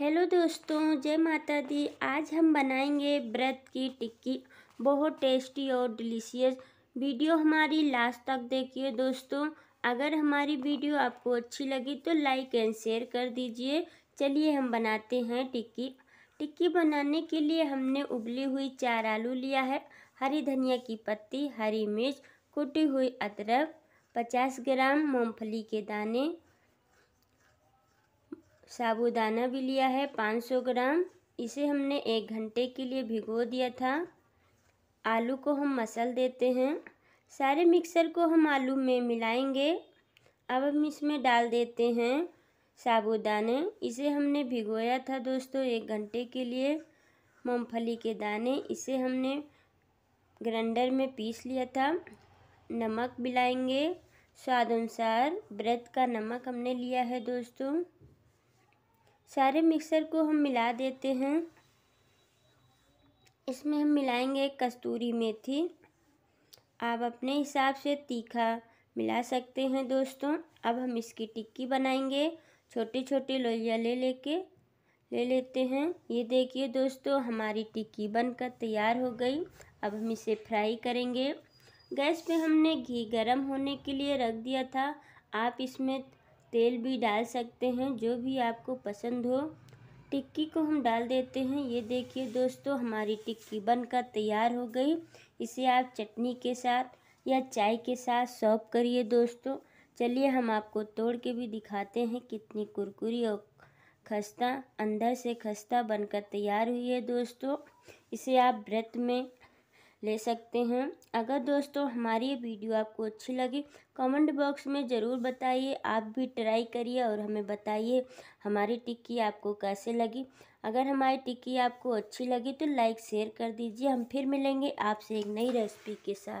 hello दोस्तों जय माता दी आज हम बनाएंगे व्रत की टिक्की बहुत टेस्टी और डिलीशियस वीडियो हमारी लास्ट तक देखिए दोस्तों अगर हमारी वीडियो आपको अच्छी लगी तो लाइक एंड शेयर कर दीजिए चलिए हम बनाते हैं टिक्की टिक्की बनाने के लिए हमने उबली हुई चार आलू लिया है हरी धनिया की पत्ती हरी मिर्च कुटी हुई अदरक पचास ग्राम मूँगफली के दाने साबूदाना भी लिया है 500 ग्राम इसे हमने एक घंटे के लिए भिगो दिया था आलू को हम मसल देते हैं सारे मिक्सर को हम आलू में मिलाएंगे अब हम इसमें डाल देते हैं साबूदाने इसे हमने भिगोया था दोस्तों एक घंटे के लिए मूँगफली के दाने इसे हमने ग्राइंडर में पीस लिया था नमक मिलाएंगे स्वाद अनुसार ब्रेड का नमक हमने लिया है दोस्तों सारे मिक्सर को हम मिला देते हैं इसमें हम मिलाएंगे कस्तूरी मेथी आप अपने हिसाब से तीखा मिला सकते हैं दोस्तों अब हम इसकी टिक्की बनाएंगे छोटे छोटे लोइया ले लेके ले लेते हैं ये देखिए दोस्तों हमारी टिक्की बनकर तैयार हो गई अब हम इसे फ्राई करेंगे गैस पे हमने घी गरम होने के लिए रख दिया था आप इसमें तेल भी डाल सकते हैं जो भी आपको पसंद हो टिक्की को हम डाल देते हैं ये देखिए दोस्तों हमारी टिक्की बनकर तैयार हो गई इसे आप चटनी के साथ या चाय के साथ सर्व करिए दोस्तों चलिए हम आपको तोड़ के भी दिखाते हैं कितनी कुरकुरी और खस्ता अंदर से खस्ता बनकर तैयार हुई है दोस्तों इसे आप व्रत में ले सकते हैं अगर दोस्तों हमारी ये वीडियो आपको अच्छी लगी कमेंट बॉक्स में ज़रूर बताइए आप भी ट्राई करिए और हमें बताइए हमारी टिक्की आपको कैसे लगी अगर हमारी टिक्की आपको अच्छी लगी तो लाइक शेयर कर दीजिए हम फिर मिलेंगे आपसे एक नई रेसिपी के साथ